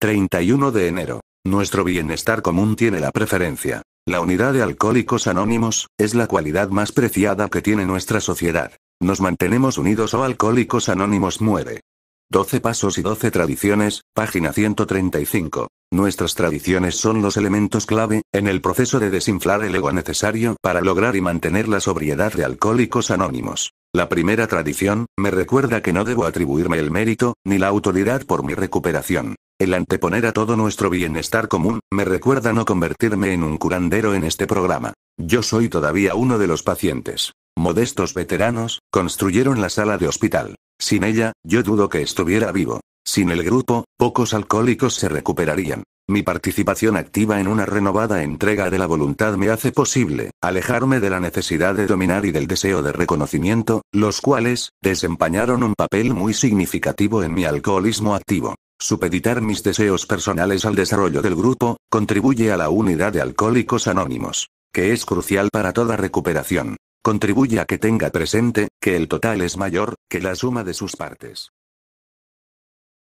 31 de enero. Nuestro bienestar común tiene la preferencia. La unidad de alcohólicos anónimos es la cualidad más preciada que tiene nuestra sociedad. Nos mantenemos unidos o alcohólicos anónimos muere. 12 Pasos y 12 Tradiciones, página 135. Nuestras tradiciones son los elementos clave, en el proceso de desinflar el ego necesario para lograr y mantener la sobriedad de alcohólicos anónimos. La primera tradición, me recuerda que no debo atribuirme el mérito, ni la autoridad por mi recuperación. El anteponer a todo nuestro bienestar común, me recuerda no convertirme en un curandero en este programa. Yo soy todavía uno de los pacientes. Modestos veteranos, construyeron la sala de hospital. Sin ella, yo dudo que estuviera vivo. Sin el grupo, pocos alcohólicos se recuperarían. Mi participación activa en una renovada entrega de la voluntad me hace posible alejarme de la necesidad de dominar y del deseo de reconocimiento, los cuales desempeñaron un papel muy significativo en mi alcoholismo activo. Supeditar mis deseos personales al desarrollo del grupo, contribuye a la unidad de alcohólicos anónimos, que es crucial para toda recuperación. Contribuye a que tenga presente, que el total es mayor, que la suma de sus partes.